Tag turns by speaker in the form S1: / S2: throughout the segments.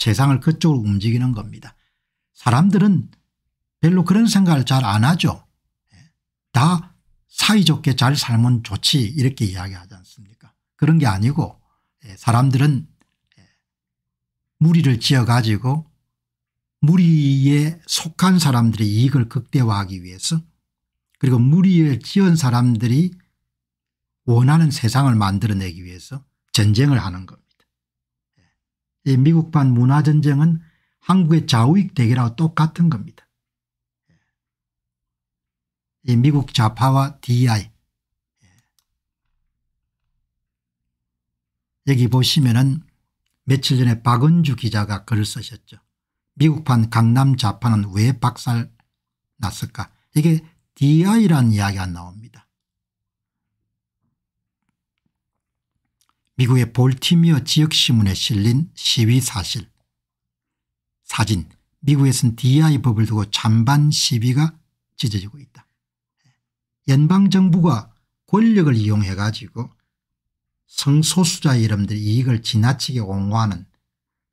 S1: 세상을 그쪽으로 움직이는 겁니다. 사람들은 별로 그런 생각을 잘 안 하죠. 다 사이좋게 잘 살면 좋지 이렇게 이야기하지 않습니까 그런 게 아니고 예, 사람들은 예, 무리를 지어 가지고 무리에 속한 사람들의 이익을 극대화하기 위해서 그리고 무리를 지은 사람들이 원하는 세상을 만들어내기 위해서 전쟁을 하는 겁니다. 미국판 문화전쟁은 한국의 좌우익 대결하고 똑같은 겁니다. 미국 좌파와 DI 여기 보시면은 며칠 전에 박은주 기자가 글을 쓰셨죠. 미국판 강남 좌파는 왜 박살 났을까 이게 d i 라 이야기가 나옵니다. 미국의 볼티미어 지역신문에 실린 시위 사실 사진 미국에선 DI 법을 두고 찬반 시위가 찢어지고 있다. 연방정부가 권력을 이용해 가지고 성소수자 이름들 이익을 지나치게 옹호하는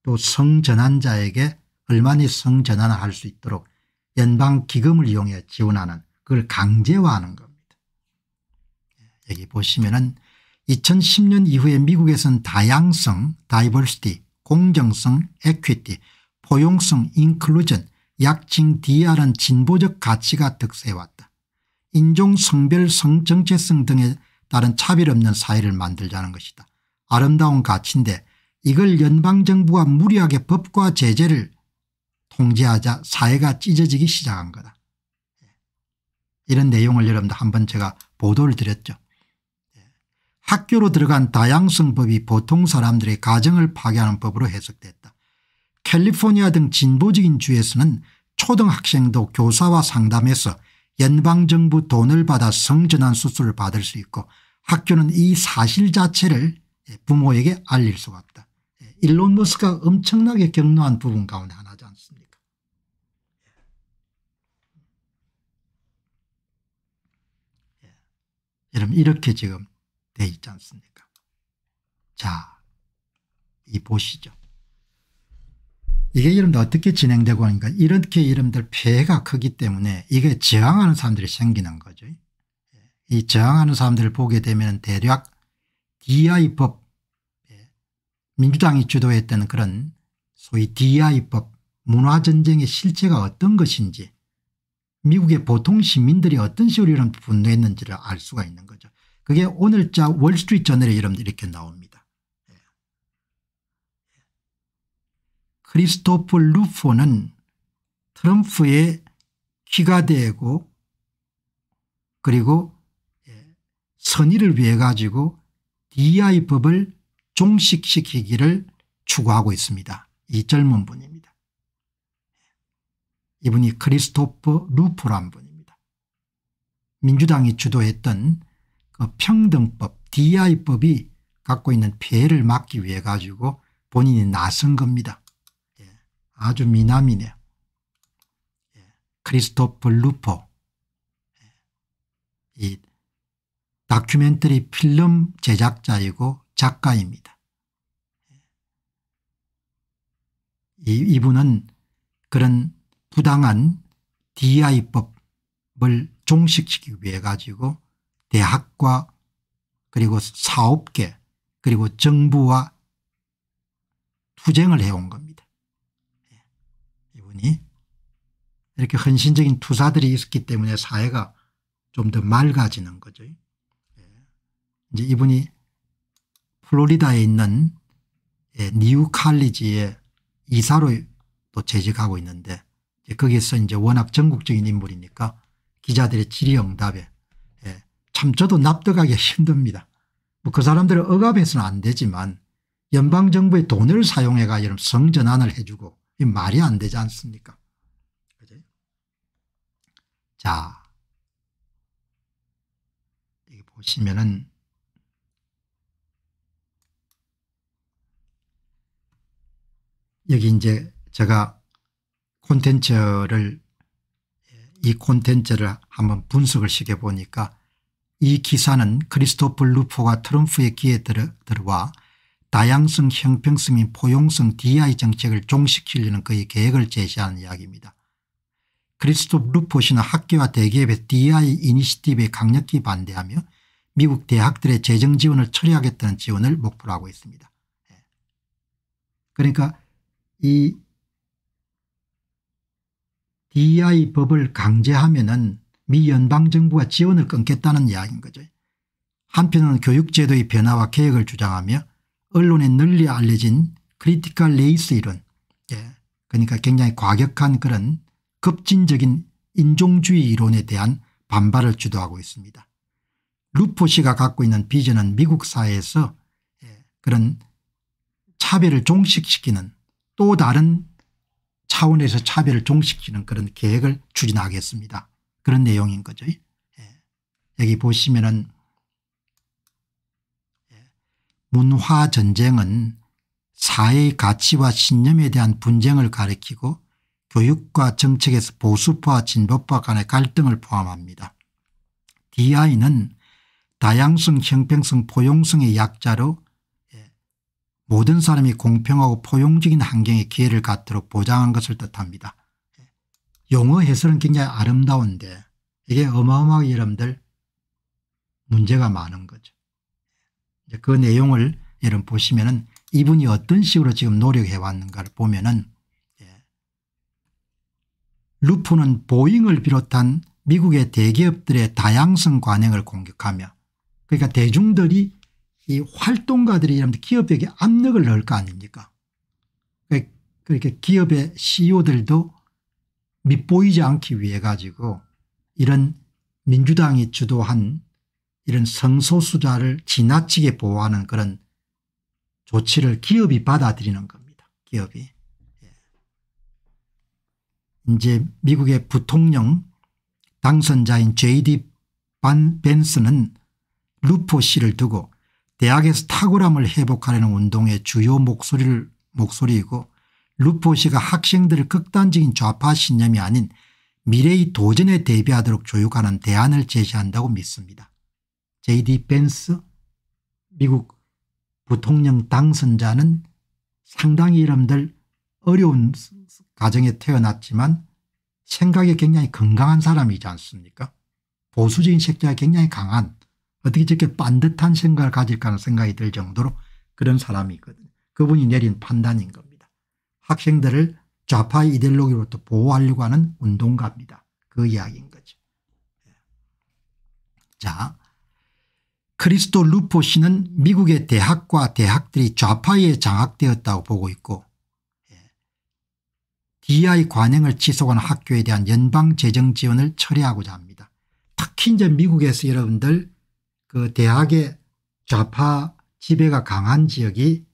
S1: 또 성전환자에게 얼마나 성전환을 할 수 있도록 연방기금을 이용해 지원하는 그걸 강제화하는 겁니다. 여기 보시면 은 2010년 이후에 미국에선 다양성 다이버 e r s 공정성 e q u 포용성 인클루 l 약칭 DR은 진보적 가치가 득세해왔다. 인종 성별 성 정체성 등에 따른 차별 없는 사회를 만들자는 것이다. 아름다운 가치인데 이걸 연방정부가 무리하게 법과 제재를 통제하자 사회가 찢어지기 시작한 거다. 이런 내용을 여러분들 한번 제가 보도를 드렸죠. 학교로 들어간 다양성법이 보통 사람들의 가정을 파괴하는 법으로 해석됐다. 캘리포니아 등 진보적인 주에서는 초등학생도 교사와 상담해서 연방정부 돈을 받아 성전환 수술을 받을 수 있고 학교는 이 사실 자체를 부모에게 알릴 수가 없다. 일론 머스크가 엄청나게 경로한 부분 가운데 하나지 않습니까 예. 여러분 이렇게 지금 돼 있지 않습니까? 자, 이 보시죠. 이게 이름들 어떻게 진행되고 하니까 이렇게 이름들 피해가 크기 때문에 이게 저항하는 사람들이 생기는 거죠. 예. 이 저항하는 사람들을 보게 되면 대략 DI법 예. 민주당이 주도했던 그런 소위 DI법 문화전쟁의 실체가 어떤 것인지 미국의 보통 시민들이 어떤 식으로 이런 분노했는지를 알 수가 있는 거죠. 그게 오늘자 월스트리트 저널에 여러분 이렇게 나옵니다. 예. 크리스토프 루포는 트럼프의 키가 되고 그리고 예, 선의를 위해 가지고 DI법을 종식시키기를 추구하고 있습니다. 이 젊은 분입니다. 예. 이분이 크리스토프 루프란 분입니다. 민주당이 주도했던 그 평등법 DI법이 갖고 있는 피해를 막기 위해 가지고 본인이 나선 겁니다. 예, 아주 미남이네요. 예, 크리스토퍼 루포 예, 이 다큐멘터리 필름 제작자이고 작가입니다. 예, 이, 이분은 그런 부당한 DI법을 종식시키기 위해 가지고 대학과 그리고 사업계 그리고 정부와 투쟁을 해온 겁니다. 예, 이분이 이렇게 헌신적인 투사들이 있었기 때문에 사회가 좀 더 맑아지는 거죠. 예. 이제 이분이 플로리다에 있는 예, 뉴 칼리지의 이사로 또 재직하고 있는데 거기서 이제 워낙 전국적인 인물이니까 기자들의 질의응답에 참 저도 납득하기 힘듭니다. 뭐그 사람들을 억압해서는 안 되지만 연방정부의 돈을 사용해가 여러 성전환을 해주고 말이 안 되지 않습니까? 그죠? 자, 여기 보시면은 여기 이제 제가 콘텐츠를 이 콘텐츠를 한번 분석을 시켜 보니까 이 기사는 크리스토플 루포가 트럼프의 귀에 들어와 다양성 형평성인 포용성 DI 정책을 종식시키려는 그의 계획을 제시하는 이야기입니다. 크리스토프 루포 씨는 학교와 대기업의 DI 이니시티브에 강력히 반대하며 미국 대학들의 재정 지원을 처리하겠다는 지원을 목표로 하고 있습니다. 예. 그러니까 이 DI 법을 강제하면은 미 연방정부가 지원을 끊겠다는 이야기인 거죠. 한편으로는 교육제도의 변화와 개혁을 주장하며 언론에 널리 알려진 크리티컬 레이스 이론 예. 그러니까 굉장히 과격한 그런 급진적인 인종주의 이론에 대한 반발을 주도하고 있습니다. 루포 씨가 갖고 있는 비전은 미국 사회에서 예. 그런 차별을 종식시키는 또 다른 차원에서 차별을 종식시키는 그런 계획을 추진하겠습니다. 그런 내용인 거죠. 예. 여기 보시면은 예. 문화 전쟁은 사회의 가치와 신념에 대한 분쟁을 가리키고 교육과 정책에서 보수파와 진보파 간의 갈등을 포함합니다. DI는 다양성, 형평성, 포용성의 약자로 예. 모든 사람이 공평하고 포용적인 환경의 기회를 갖도록 보장한 것을 뜻합니다. 용어 해설은 굉장히 아름다운데 이게 어마어마하게 여러분들 문제가 많은 거죠. 그 내용을 여러분 보시면은 이분이 어떤 식으로 지금 노력해 왔는가를 보면은 예. 루프는 보잉을 비롯한 미국의 대기업들의 다양성 관행을 공격하며 그러니까 대중들이 이 활동가들이 이런 기업에게 압력을 넣을 거 아닙니까 그러니 기업의 CEO들도 밑보이지 않기 위해 가지고 이런 민주당이 주도한 이런 성소수자를 지나치게 보호하는 그런 조치를 기업이 받아들이는 겁니다. 기업이. 예. 이제 미국의 부통령 당선자인 JD 벤슨은 루포 씨를 두고 대학에서 탁월함을 회복하려는 운동의 주요 목소리를 목소리이고 루포 씨가 학생들을 극단적인 좌파 신념이 아닌 미래의 도전에 대비하도록 조육하는 대안을 제시한다고 믿습니다. J.D. 벤스 미국 부통령 당선자는 상당히 이름들 어려운 가정에 태어났지만 생각이 굉장히 건강한 사람이지 않습니까 보수적인 색채가 굉장히 강한 어떻게 저렇게 반듯한 생각을 가질까 하는 생각이 들 정도로 그런 사람이거든요. 그분이 내린 판단인 겁니다. 학생들을 좌파 이데올로기로부터 보호하려고 하는 운동가입니다. 그 이야기인 거죠. 예. 자 크리스토 루포 씨는 미국의 대학과 대학들이 좌파에 장악되었다고 보고 있고 예. DI 관행을 지속하는 학교에 대한 연방 재정 지원을 철회하고자 합니다. 특히 이제 미국에서 여러분들 그 대학의 좌파 지배가 강한 지역이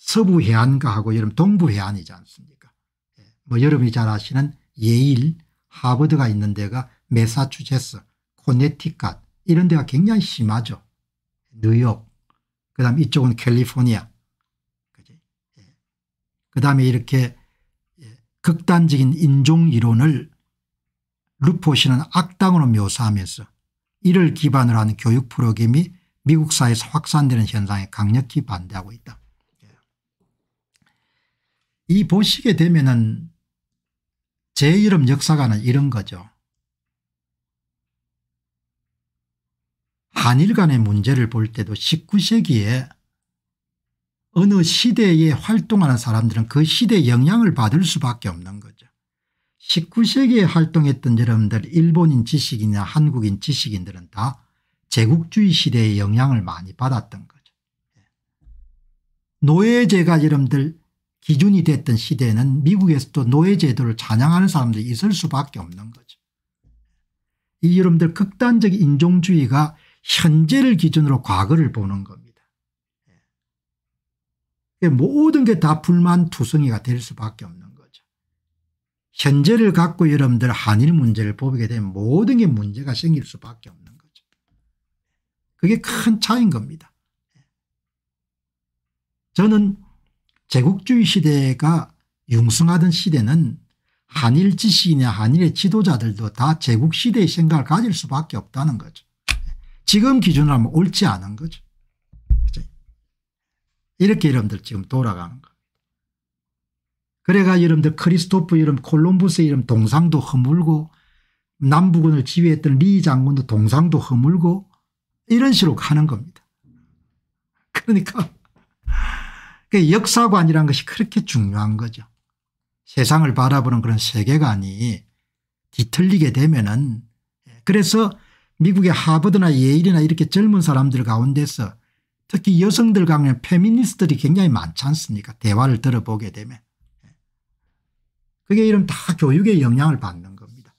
S1: 서부 해안가 하고 여러분 동부 해안이지 않습니까? 예, 뭐 여러분이 잘 아시는 예일, 하버드가 있는 데가 메사추세츠, 코네티컷 이런 데가 굉장히 심하죠. 뉴욕, 그 다음 이쪽은 캘리포니아. 그 예. 다음에 이렇게 예, 극단적인 인종이론을 루포시는 악당으로 묘사하면서 이를 기반으로 하는 교육 프로그램이 미국 사회에서 확산되는 현상에 강력히 반대하고 있다. 이 보시게 되면은 제이름 역사가는 이런 거죠. 한일 간의 문제를 볼 때도 19세기에 어느 시대에 활동하는 사람들은 그 시대의 영향을 받을 수밖에 없는 거죠. 19세기에 활동했던 여러분들 일본인 지식이나 한국인 지식인들은 다 제국주의 시대의 영향을 많이 받았던 거죠. 노예제가 여러분들 기준이 됐던 시대에는 미국에서도 노예제도를 찬양하는 사람들이 있을 수밖에 없는 거죠. 이 여러분들 극단적 인종주의가 현재를 기준으로 과거를 보는 겁니다. 예. 모든 게 다 불만투성이가 될 수밖에 없는 거죠. 현재를 갖고 여러분들 한일 문제를 보게 되면 모든 게 문제가 생길 수밖에 없는 거죠. 그게 큰 차이인 겁니다. 예. 저는 제국주의 시대가 융승하던 시대는 한일 지식이나 한일의 지도자들도 다 제국시대의 생각을 가질 수밖에 없다는 거죠. 지금 기준으로 하면 옳지 않은 거죠. 그렇죠? 이렇게 여러분들 지금 돌아가는 겁니다. 그래가 여러분들 크리스토프 이름 콜롬부스 이름 동상도 허물고 남부군을 지휘했던 리 장군도 동상도 허물고 이런 식으로 가는 겁니다. 그러니까 그역사관이라는 것이 그렇게 중요한 거죠. 세상을 바라보는 그런 세계관이 뒤틀리게 되면은 그래서 미국의 하버드나 예일이나 이렇게 젊은 사람들 가운데서 특히 여성들 강연 페미니스트들이 굉장히 많지 않습니까 대화를 들어보게 되면. 그게 이름 다 교육의 영향을 받는 겁니다.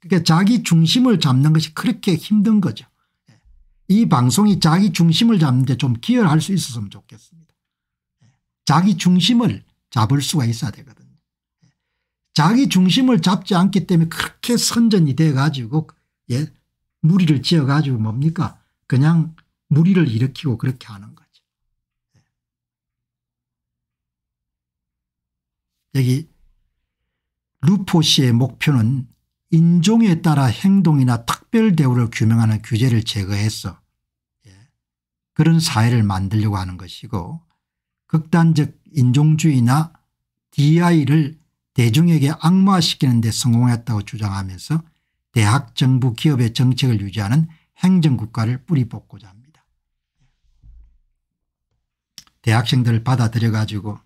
S1: 그게 그러니까 자기 중심을 잡는 것이 그렇게 힘든 거죠. 이 방송이 자기 중심을 잡는 데 좀 기여할 수 있었으면 좋겠습니다. 자기 중심을 잡을 수가 있어야 되거든요. 자기 중심을 잡지 않기 때문에 그렇게 선전이 돼가지고 예 무리를 지어가지고 뭡니까 그냥 무리를 일으키고 그렇게 하는 거죠. 예. 여기 루포 씨의 목표는 인종에 따라 행동이나 특별 대우를 규명하는 규제를 제거해서 예, 그런 사회를 만들려고 하는 것이고 극단적 인종주의나 DI를 대중에게 악마시키는 화데 성공했다고 주장하면서 대학 정부 기업의 정책을 유지하는 행정국가를 뿌리뽑고자 합니다. 대학생들을 받아들여 가지고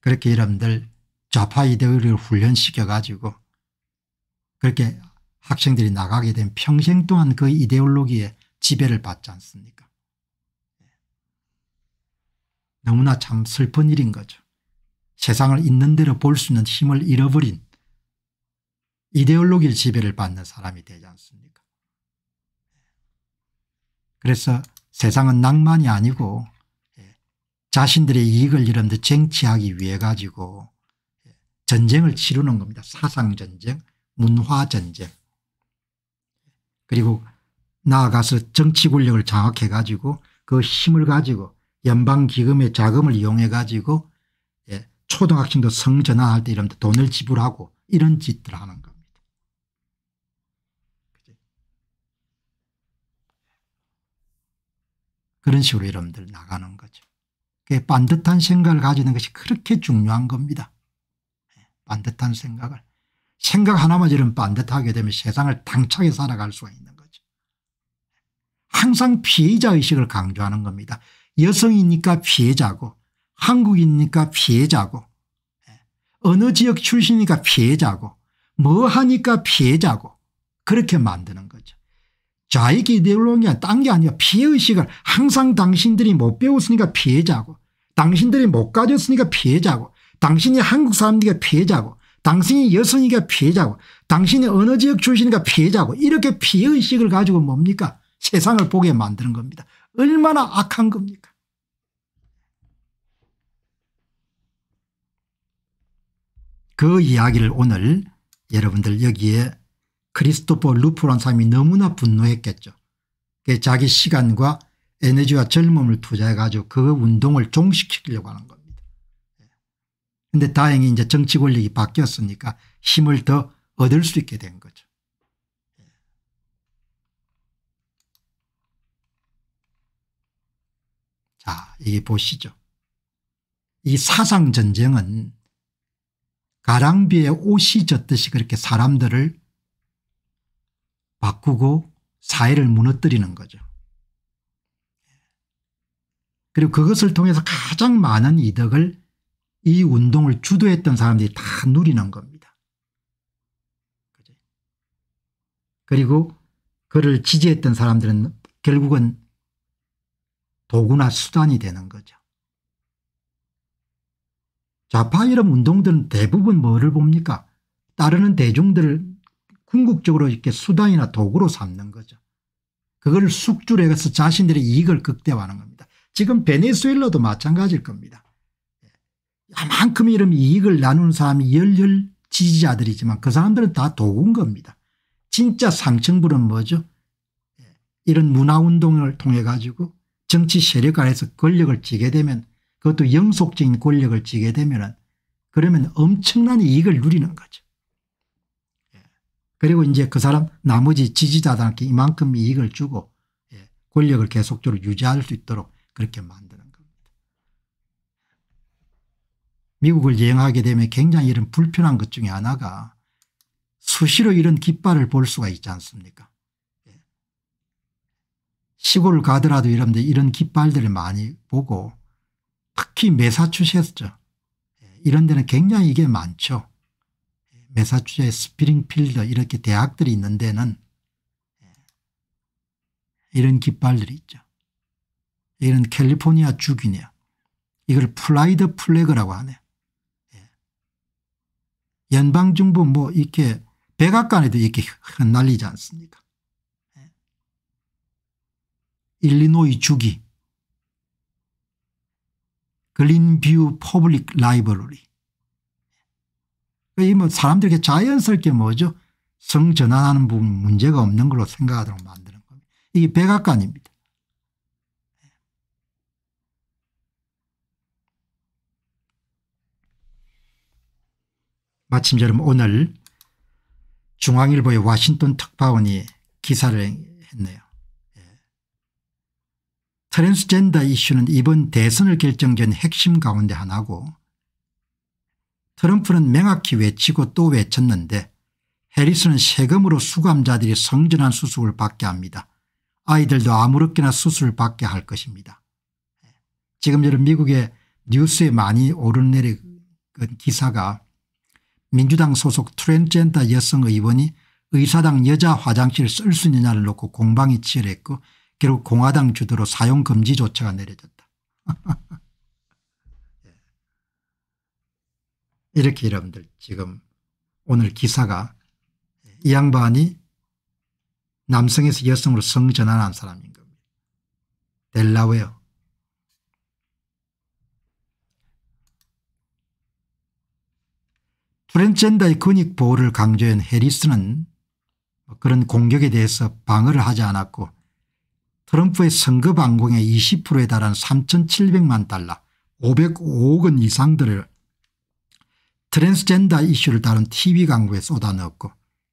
S1: 그렇게 여러분들 좌파 이데올로기를 훈련시켜 가지고 그렇게 학생들이 나가게 된 평생 동안 그 이데올로기에 지배를 받지 않습니까 너무나 참 슬픈 일인 거죠. 세상을 있는 대로 볼 수 있는 힘을 잃어버린 이데올로기 지배를 받는 사람이 되지 않습니까? 그래서 세상은 낭만이 아니고 예, 자신들의 이익을 이런 데 쟁취하기 위해 가지고 예, 전쟁을 치르는 겁니다. 사상전쟁, 문화전쟁. 그리고 나아가서 정치 권력을 장악해 가지고 그 힘을 가지고 연방기금의 자금을 이용해 가지고 예, 초등학생도 성전환할 때 이런 돈을 지불하고 이런 짓들을 하는 겁니다. 그런 식으로 여러분들 나가는 거죠. 반듯한 생각을 가지는 것이 그렇게 중요한 겁니다. 예, 반듯한 생각을. 생각 하나만 이런 반듯하게 되면 세상을 당차게 살아갈 수가 있는 거죠. 항상 피해자 의식을 강조하는 겁니다. 여성이니까 피해자고 한국이니까 피해자고 어느 지역 출신이니까 피해자고 뭐 하니까 피해자고 그렇게 만드는 거죠. 좌익 이데올로기가 딴게 아니라 피해의식을 항상 당신들이 못 배웠으니까 피해자고 당신들이 못 가졌으니까 피해자고 당신이 한국 사람들이 피해자고 당신이 여성이가 피해자고 당신이 어느 지역 출신이가 피해자고 이렇게 피해의식을 가지고 뭡니까 세상을 보게 만드는 겁니다. 얼마나 악한 겁니까? 그 이야기를 오늘 여러분들 여기에 크리스토퍼 루프란 사람이 너무나 분노했겠죠. 그 자기 시간과 에너지와 젊음을 투자해가지고 그 운동을 종식시키려고 하는 겁니다. 근데 다행히 이제 정치 권력이 바뀌었으니까 힘을 더 얻을 수 있게 된 거죠. 자, 아, 여기 보시죠. 이 사상전쟁은 가랑비에 옷이 젖듯이 그렇게 사람들을 바꾸고 사회를 무너뜨리는 거죠. 그리고 그것을 통해서 가장 많은 이득을 이 운동을 주도했던 사람들이 다 누리는 겁니다. 그리고 그를 지지했던 사람들은 결국은 도구나 수단이 되는 거죠. 좌파 이런 운동들은 대부분 뭐를 봅니까? 따르는 대중들을 궁극적으로 이렇게 수단이나 도구로 삼는 거죠. 그걸 숙주로 해서 자신들의 이익을 극대화하는 겁니다. 지금 베네수엘라도 마찬가지일 겁니다. 만큼 이런 이익을 나누는 사람이 열렬 지지자들이지만 그 사람들은 다 도구인 겁니다. 진짜 상층부는 뭐죠? 예, 이런 문화운동을 통해 가지고 정치 세력 안에서 권력을 쥐게 되면 그것도 영속적인 권력을 쥐게 되면 그러면 엄청난 이익을 누리는 거죠. 예. 그리고 이제 그 사람 나머지 지지자들한테 이만큼 이익을 주고 예, 권력을 계속적으로 유지할 수 있도록 그렇게 만드는 겁니다. 미국을 여행하게 되면 굉장히 이런 불편한 것 중에 하나가 수시로 이런 깃발을 볼 수가 있지 않습니까 시골 가더라도 여러분 이런 깃발들을 많이 보고 특히 메사추세츠죠. 예, 이런 데는 굉장히 이게 많죠. 메사추세 예, 츠 스프링필드 이렇게 대학들이 있는 데는 예, 이런 깃발들이 있죠. 이런 캘리포니아 주기냐. 이걸 플라이드 플래그라고 하네요. 연방정부 뭐 이렇게 백악관에도 이렇게 흩날리지 않습니까 일리노이 주기 글린뷰 퍼블릭 라이브러리 이뭐 사람들에게 자연스럽게 뭐죠 성전환하는 부분 문제가 없는 걸로 생각하도록 만드는 겁니다. 이게 백악관입니다. 마침처럼 오늘 중앙일보의 와싱턴 특파원이 기사를 했네요. 트랜스젠더 이슈는 이번 대선을 결정전 핵심 가운데 하나고 트럼프는 명확히 외치고 또 외쳤는데 해리스는 세금으로 수감자들이 성전환 수술을 받게 합니다. 아이들도 아무렇게나 수술을 받게 할 것입니다. 지금 여러분 미국의 뉴스에 많이 오르내린 리 기사가 민주당 소속 트랜젠더 여성 의원이 의사당 여자 화장실 쓸 수 있느냐를 놓고 공방이 치열했고 결국 공화당 주도로 사용 금지 조처가 내려졌다. 예. 이렇게 여러분들 지금 오늘 기사가 이 양반이 남성에서 여성으로 성전환한 사람인 겁니다. 델라웨어. 트랜젠더의 권익 보호를 강조한 해리스는 뭐 그런 공격에 대해서 방어를 하지 않았고 트럼프의 선거 방공의 20%에 달한 3,700만 달러 505억 원 이상들을 트랜스젠더 이슈를 다룬 TV 광고에 쏟아넣었고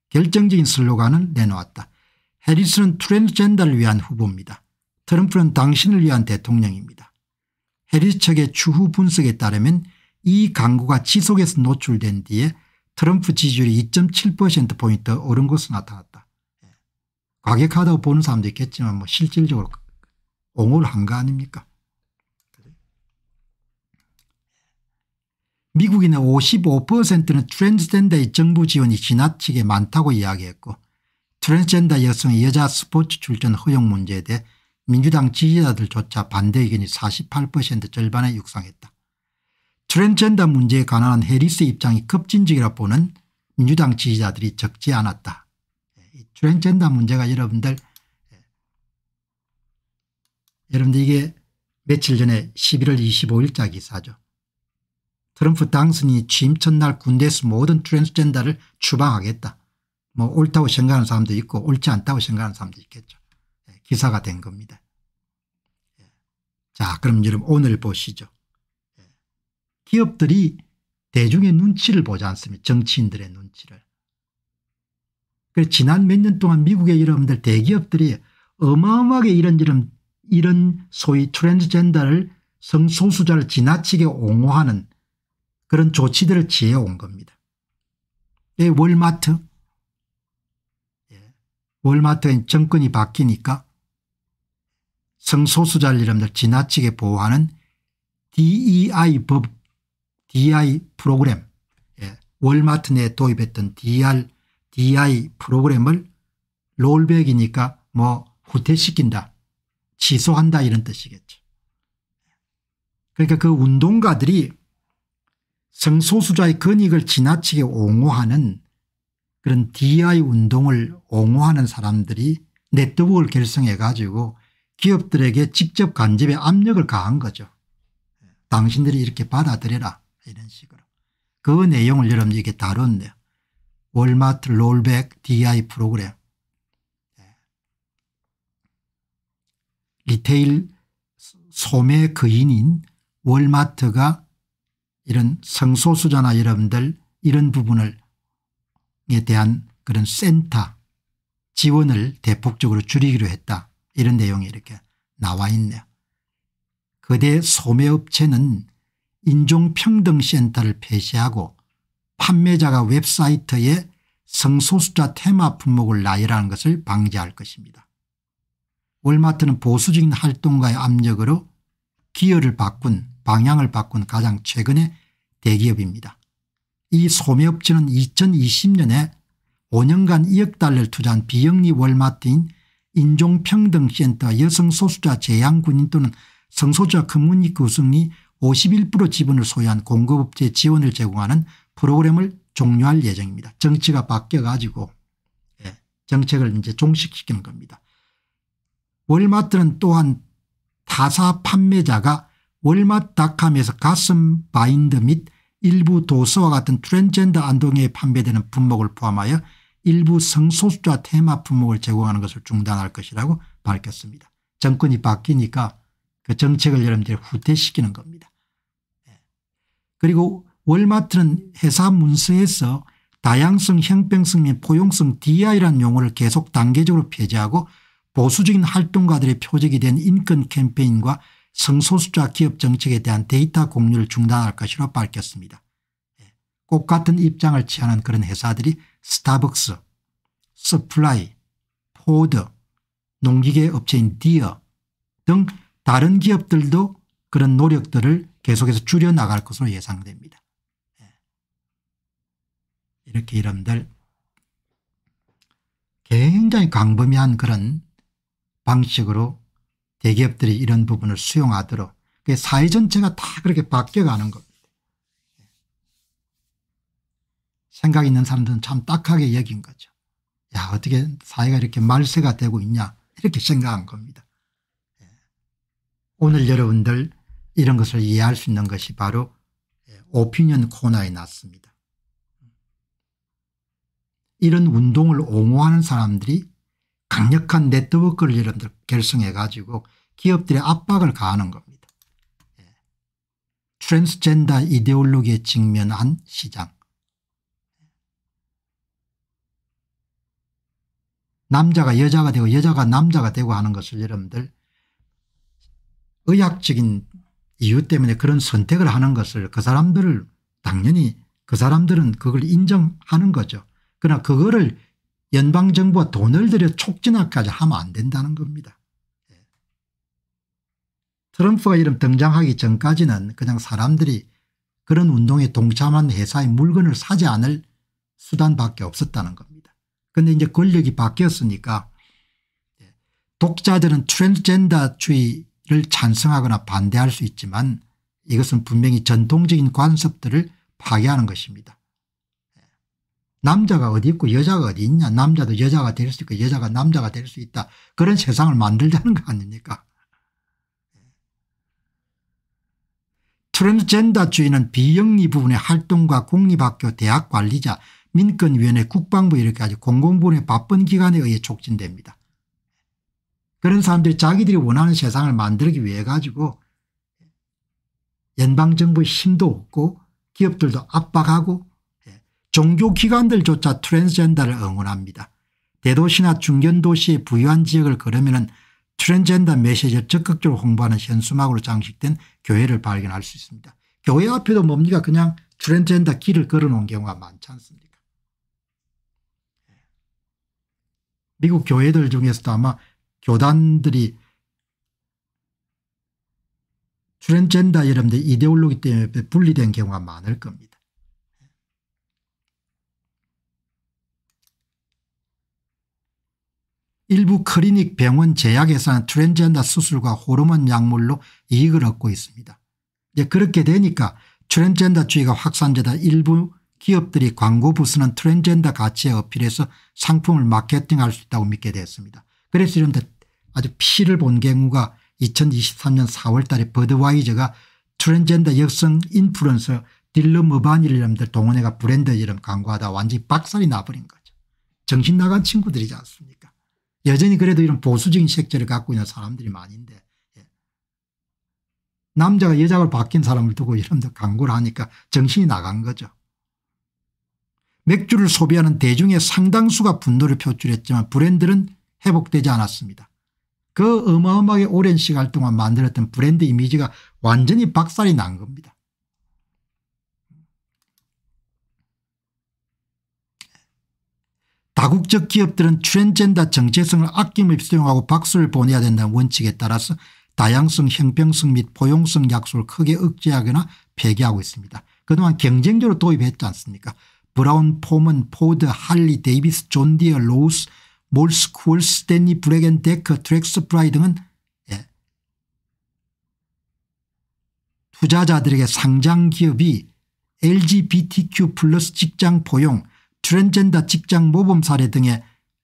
S1: 결정적인 슬로건을 내놓았다. 해리스는 트랜스젠더를 위한 후보입니다. 트럼프는 당신을 위한 대통령입니다. 해리스 측의 추후 분석에 따르면 이 광고가 지속해서 노출된 뒤에 트럼프 지지율이 2.7%포인트 오른 것으로 나타났다. 과격하다고 보는 사람도 있겠지만 뭐 실질적으로 옹호를 한 거 아닙니까? 미국인의 55%는 트랜스젠더의 정부 지원이 지나치게 많다고 이야기했고 트랜스젠더 여성 여자 스포츠 출전 허용 문제에 대해 민주당 지지자들조차 반대 의견이 48% 절반에 육상했다. 트랜스젠더 문제에 관한 해리스 입장이 급진적이라 보는 민주당 지지자들이 적지 않았다. 트랜젠더 문제가 여러분들 예. 여러분들 이게 며칠 전에 11월 25일자 기사죠. 트럼프 당선이 취임 첫날 군대에서 모든 트랜스젠더를 추방하겠다. 뭐 옳다고 생각하는 사람도 있고 옳지 않다고 생각하는 사람도 있겠죠. 예, 기사가 된 겁니다. 예. 자 그럼 여러분 오늘 보시죠. 기업들이 대중의 눈치를 보지 않습니다. 정치인들의 눈치를. 그 지난 몇 년 동안 미국의 여러분들 대기업들이 어마어마하게 이런 이런 이런 소위 트랜스젠더를 성소수자를 지나치게 옹호하는 그런 조치들을 취해온 겁니다. 예, 월마트 예, 월마트엔 정권이 바뀌니까 성소수자를 여러분들 지나치게 보호하는 DEI 법 DI e 프로그램 예, 월마트 내에 도입했던 DR e DI 프로그램을 롤백이니까 뭐 후퇴시킨다 취소한다 이런 뜻이겠죠. 그러니까 그 운동가들이 성소수자의 근익을 지나치게 옹호하는 그런 DI 운동을 옹호하는 사람들이 네트워크를 결성해 가지고 기업들에게 직접 간접의 압력을 가한 거죠. 당신들이 이렇게 받아들여라 이런 식으로. 그 내용을 여러분이 이게 다뤘네요. 월마트 롤백 DI 프로그램 예. 리테일 소매 거인인 월마트가 이런 성소수자나 여러분들 이런 부분을 에 대한 그런 센터 지원을 대폭적으로 줄이기로 했다. 이런 내용이 이렇게 나와 있네요. 거대 소매업체는 인종평등센터를 폐쇄하고 판매자가 웹사이트에 성소수자 테마 품목을 나열하는 것을 방지할 것입니다. 월마트는 보수적인 활동가의 압력으로 기여를 바꾼 방향을 바꾼 가장 최근의 대기업입니다. 이 소매업체는 2020년에 5년간 2억 달러를 투자한 비영리 월마트인 인종평등센터 여성소수자 재향군인 또는 성소수자 커뮤니티 구성이 51% 지분을 소유한 공급업체 지원을 제공하는 프로그램을 종료할 예정입니다. 정치가 바뀌어가지고 예, 정책을 이제 종식시키는 겁니다. 월마트는 또한 타사 판매자가 월마트닷컴에서 가슴 바인드 및 일부 도서와 같은 트랜젠더 안동에 판매되는 품목을 포함하여 일부 성소수자 테마 품목을 제공하는 것을 중단할 것이라고 밝혔습니다. 정권이 바뀌니까 그 정책을 여러분들이 후퇴시키는 겁니다. 예. 그리고 월마트는 회사 문서에서 다양성 형평성 및 포용성 DI라는 용어를 계속 단계적으로 폐지하고 보수적인 활동가들의 표적이 된 인권 캠페인과 성소수자 기업 정책에 대한 데이터 공유를 중단할 것이라 밝혔습니다. 예, 꼭 같은 입장을 취하는 그런 회사들이 스타벅스, 스프라이, 포드, 농기계 업체인 디어 등 다른 기업들도 그런 노력들을 계속해서 줄여나갈 것으로 예상됩니다. 이렇게 이름들 굉장히 광범위한 그런 방식으로 대기업들이 이런 부분을 수용하도록 사회 전체가 다 그렇게 바뀌어가는 겁니다. 생각 있는 사람들은 참 딱하게 여긴 거죠. 야 어떻게 사회가 이렇게 말세가 되고 있냐 이렇게 생각한 겁니다. 예. 오늘 여러분들 이런 것을 이해할 수 있는 것이 바로 예, 오피니언 코너에 났습니다. 이런 운동을 옹호하는 사람들이 강력한 네트워크를 여러분들 결성해 가지고 기업들의 압박을 가하는 겁니다. 예. 트랜스젠더 이데올로기에 직면한 시장 남자가 여자가 되고 여자가 남자가 되고 하는 것을 여러분들 의학적인 이유 때문에 그런 선택을 하는 것을 그 사람들을 당연히 그 사람들은 그걸 인정하는 거죠. 그러나 그거를 연방정부가 돈을 들여 촉진화까지 하면 안 된다는 겁니다. 예. 트럼프가 이름 등장하기 전까지는 그냥 사람들이 그런 운동에 동참한 회사의 물건을 사지 않을 수단밖에 없었다는 겁니다. 근데 이제 권력이 바뀌었으니까 예. 독자들은 트랜스젠더주의를 찬성하거나 반대할 수 있지만 이것은 분명히 전통적인 관습들을 파괴하는 것입니다. 남자가 어디 있고 여자가 어디 있냐 남자도 여자가 될 수 있고 여자가 남자가 될 수 있다 그런 세상을 만들자는 거 아닙니까 트랜스젠더주의는 비영리 부분의 활동과 공립학교 대학 관리자 민권위원회 국방부 이렇게까지 공공부문의 바쁜 기관에 의해 촉진됩니다. 그런 사람들이 자기들이 원하는 세상을 만들기 위해 가지고 연방정부의 힘도 없고 기업들도 압박하고 종교기관들조차 트랜스젠더를 응원합니다. 대도시나 중견도시의 부유한 지역을 걸으면 트랜젠더 메시지를 적극적으로 홍보하는 현수막으로 장식된 교회를 발견할 수 있습니다. 교회 앞에도 뭡니까 그냥 트랜젠더 길을 걸어놓은 경우가 많지 않습니까 미국 교회들 중에서도 아마 교단들이 트랜젠더 러분들 이데올로기 때문에 분리된 경우가 많을 겁니다. 일부 클리닉 병원 제약에서는 트랜젠더 수술과 호르몬 약물로 이익을 얻고 있습니다. 이제 그렇게 되니까 트랜젠더주의가 확산되다 일부 기업들이 광고 부스는 트랜젠더 가치에 어필해서 상품을 마케팅할 수 있다고 믿게 되었습니다. 그래서 이런데 아주 피를 본 경우가 2023년 4월 달에 버드와이저가 트랜젠더 역성 인플루언서 딜러 머바니라 동원해가 브랜드 이름 광고하다 완전히 박살이 나버린 거죠. 정신 나간 친구들이지 않습니까 여전히 그래도 이런 보수적인 색채를 갖고 있는 사람들이 많은데 예. 남자가 여자를 바뀐 사람을 두고 이런데 광고를 하니까 정신이 나간 거죠. 맥주를 소비하는 대중의 상당수가 분노를 표출했지만 브랜드는 회복되지 않았습니다. 그 어마어마하게 오랜 시간 동안 만들었던 브랜드 이미지가 완전히 박살이 난 겁니다. 다국적 기업들은 트랜젠더 정체성을 아낌없이 수용하고 박수를 보내야 된다는 원칙에 따라서 다양성 형평성 및 포용성 약속을 크게 억제하거나 폐기하고 있습니다. 그동안 경쟁적으로 도입했지 않습니까 브라운 포먼 포드 할리 데이비스 존디어 로우스 몰스쿨 스 데니 브레겐데크트랙스 프라이 등은 예. 투자자들에게 상장기업이 LGBTQ 플러스 직장 포용 트랜젠더 직장 모범 사례 등에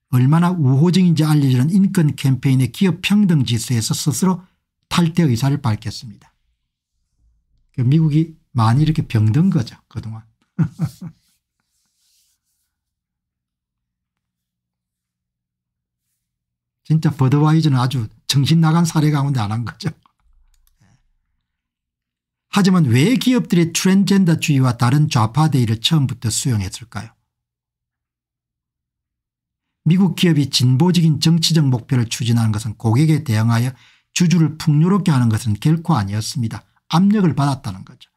S1: 얼마나 우호적인지 알려주는 인권 캠페인의 기업 평등 지수에서 스스로 탈퇴 의사를 밝혔습니다. 그 미국이 많이 이렇게 병든 거죠 그동안. 진짜 버드와이즈는 아주 정신 나간 사례 가운데 안 한 거죠. 하지만 왜기업들의 트랜젠더주의와 다른 좌파대의를 처음부터 수용했을까요 미국 기업이 진보적인 정치적 목표를 추진하는 것은 고객에 대응하여 주주를 풍요롭게 하는 것은 결코 아니었습니다. 압력을 받았다는 거죠.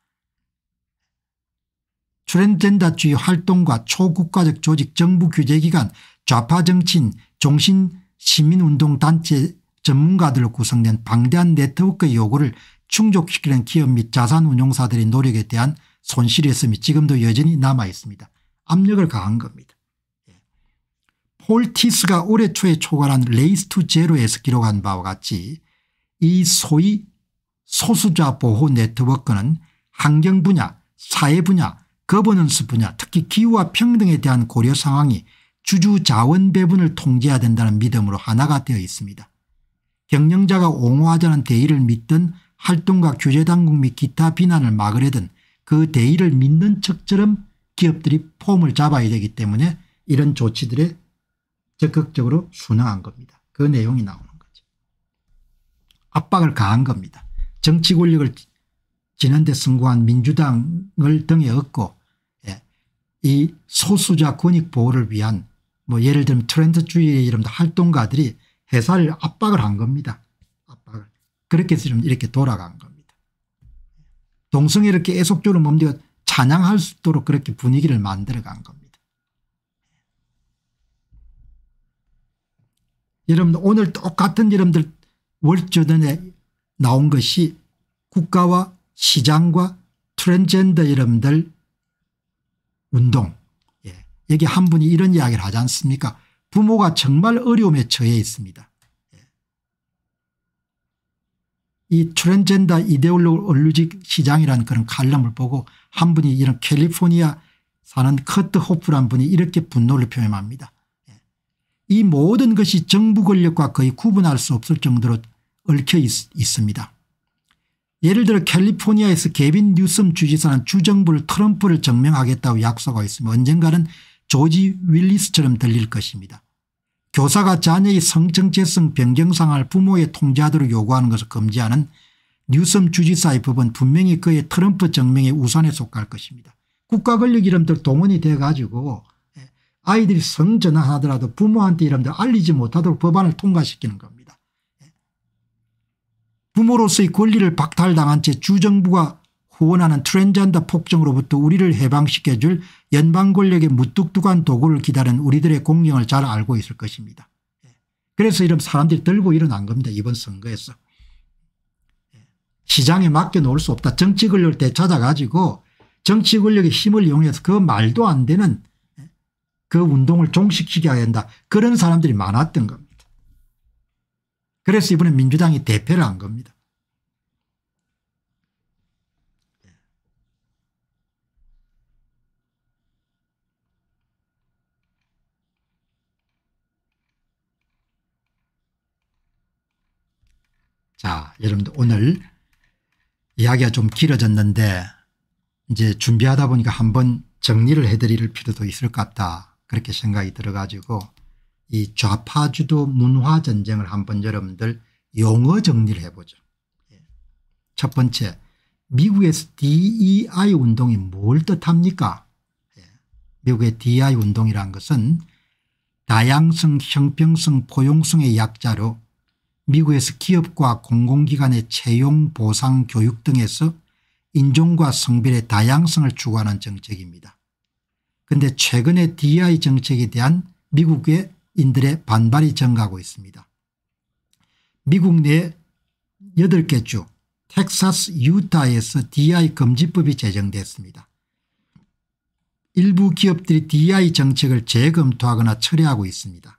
S1: 트랜젠다주의 활동과 초국가적 조직 정부 규제기관 좌파 정치인 종신 시민운동단체 전문가들로 구성된 방대한 네트워크의 요구를 충족시키는 기업 및 자산운용사들의 노력에 대한 손실이었음이 지금도 여전히 남아 있습니다. 압력을 가한 겁니다. 홀티스가 올해 초에 초과한 레이스 투 제로에서 기록한 바와 같이 이 소위 소수자 보호 네트워크는 환경 분야 사회 분야 거버넌스 분야 특히 기후와 평등에 대한 고려 상황이 주주 자원 배분을 통제해야 된다는 믿음으로 하나가 되어 있습니다. 경영자가 옹호하자는 대의를 믿던 활동과 규제당국 및 기타 비난을 막으려든 그 대의를 믿는 척처럼 기업들이 폼을 잡아야 되기 때문에 이런 조치들의 적극적으로 순항한 겁니다. 그 내용이 나오는 거죠. 압박을 가한 겁니다. 정치 권력을 지난데 승부한 민주당을 등에 업고 예, 이 소수자 권익 보호를 위한 뭐 예를 들면 트렌드주의의 이름도 활동가들이 회사를 압박을 한 겁니다. 압박을. 그렇게 지금 이렇게 돌아간 겁니다. 동성애를 계속적으로 몸디여 찬양할 수 있도록 그렇게 분위기를 만들어간 겁니다. 여러분 오늘 똑같은 여러분들 월주전에 나온 것이 국가와 시장과 트랜젠더 여러분들 운동 예. 여기 한 분이 이런 이야기를 하지 않습니까 부모가 정말 어려움에 처해 있습니다. 예. 이 트랜젠더 이데올로 얼루직 시장이라는 그런 칼럼을 보고 한 분이 이런 캘리포니아 사는 커트 호프란 분이 이렇게 분노를 표현합니다. 이 모든 것이 정부 권력과 거의 구분할 수 없을 정도로 얽혀 있, 습니다 예를 들어 캘리포니아에서 개빈 뉴섬 주지사는 주정부를 트럼프를 증명하겠다고 약속하고 있으며 언젠가는 조지 윌리스처럼 들릴 것입니다. 교사가 자녀의 성정체성 변경상을 부모의 통제하도록 요구하는 것을 금지하는 뉴섬 주지사의 법은 분명히 그의 트럼프 정명의 우산에 속할 것입니다. 국가 권력 이름들 동원이 돼 가지고 아이들이 성 전환하더라도 부모한테 이런면 알리지 못하도록 법안을 통과시키는 겁니다. 예. 부모로서의 권리를 박탈당한 채 주정부가 후원하는 트랜젠더 폭정으로부터 우리를 해방시켜 줄 연방 권력의 무뚝뚝한 도구를 기다리 우리들의 공경을 잘 알고 있을 것입니다. 예. 그래서 이런 사람들이 들고 일어난 겁니다. 이번 선거에서. 예. 시장에 맡겨놓을 수 없다. 정치 권력을 되찾아가지고 정치 권력의 힘을 이용해서 그 말도 안 되는 그 운동을 종식시켜야 한다. 그런 사람들이 많았던 겁니다. 그래서 이번에 민주당이 대표를 한 겁니다. 자, 여러분들 오늘 이야기가 좀 길어졌는데 이제 준비하다 보니까 한번 정리를 해드릴 필요도 있을 것 같다. 그렇게 생각이 들어가지고 이 좌파주도 문화전쟁을 한번 여러분들 용어 정리를 해보죠. 예. 첫 번째 미국에서 DEI 운동이 뭘 뜻합니까 예. 미국의 DEI 운동이란 것은 다양성 형평성 포용성의 약자로 미국에서 기업과 공공기관의 채용 보상 교육 등에서 인종과 성별의 다양성을 추구하는 정책입니다. 그런데 최근에 DI 정책에 대한 미국의 인들의 반발이 증가하고 있습니다. 미국 내 8개 주 텍사스 유타에서 DI 금지법이 제정됐습니다. 일부 기업들이 DI 정책을 재검토하거나 철회하고 있습니다.